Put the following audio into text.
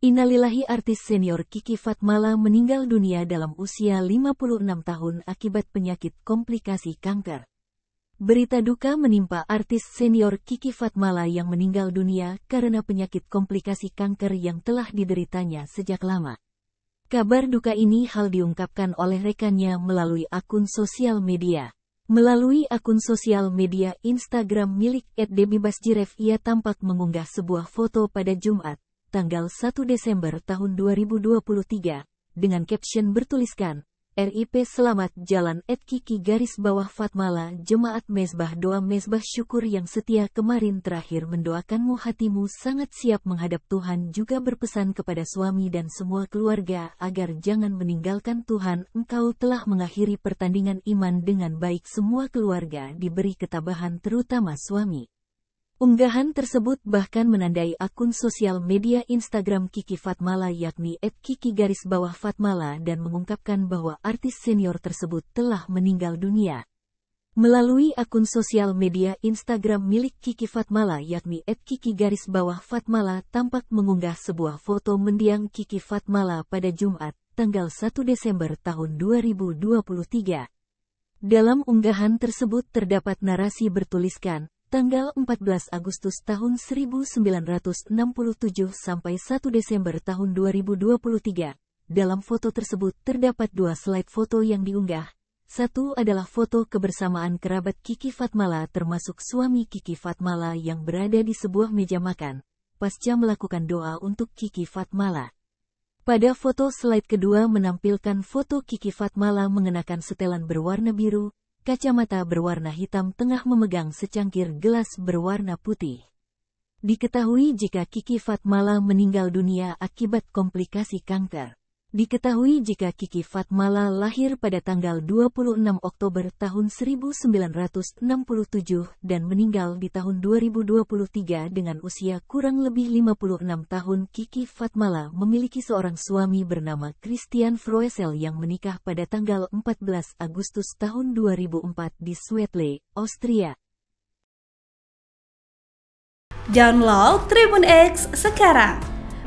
Innalillahi artis senior Kiki Fatmala meninggal dunia dalam usia 56 tahun akibat penyakit komplikasi kanker. Berita duka menimpa artis senior Kiki Fatmala yang meninggal dunia karena penyakit komplikasi kanker yang telah dideritanya sejak lama. Kabar duka ini hal diungkapkan oleh rekannya melalui akun sosial media. Melalui akun sosial media Instagram milik @debibasjiref ia tampak mengunggah sebuah foto pada Jumat, tanggal 1 Desember tahun 2023, dengan caption bertuliskan, RIP Selamat Jalan Ed Kiki garis bawah Fatmala Jemaat Mesbah Doa Mesbah Syukur yang setia kemarin terakhir mendoakanmu hatimu sangat siap menghadap Tuhan juga berpesan kepada suami dan semua keluarga agar jangan meninggalkan Tuhan engkau telah mengakhiri pertandingan iman dengan baik semua keluarga diberi ketabahan terutama suami. Unggahan tersebut bahkan menandai akun sosial media Instagram Kiki Fatmala yakni @kiki garis bawah Fatmala dan mengungkapkan bahwa artis senior tersebut telah meninggal dunia. Melalui akun sosial media Instagram milik Kiki Fatmala yakni @kiki garis bawah Fatmala tampak mengunggah sebuah foto mendiang Kiki Fatmala pada Jumat, tanggal 1 Desember tahun 2023. Dalam unggahan tersebut terdapat narasi bertuliskan, tanggal 14 Agustus tahun 1967 sampai 1 Desember tahun 2023. Dalam foto tersebut terdapat dua slide foto yang diunggah. Satu adalah foto kebersamaan kerabat Kiki Fatmala termasuk suami Kiki Fatmala yang berada di sebuah meja makan, pasca melakukan doa untuk Kiki Fatmala. Pada foto slide kedua menampilkan foto Kiki Fatmala mengenakan setelan berwarna biru, Kacamata berwarna hitam tengah memegang secangkir gelas berwarna putih. Diketahui jika Kiki Fatmala meninggal dunia akibat komplikasi kanker. Diketahui jika Kiki Fatmala lahir pada tanggal 26 Oktober tahun 1967 dan meninggal di tahun 2023 dengan usia kurang lebih 56 tahun Kiki Fatmala memiliki seorang suami bernama Christian Froesel yang menikah pada tanggal 14 Agustus tahun 2004 di Swetle, Austria. Download Tribun X sekarang!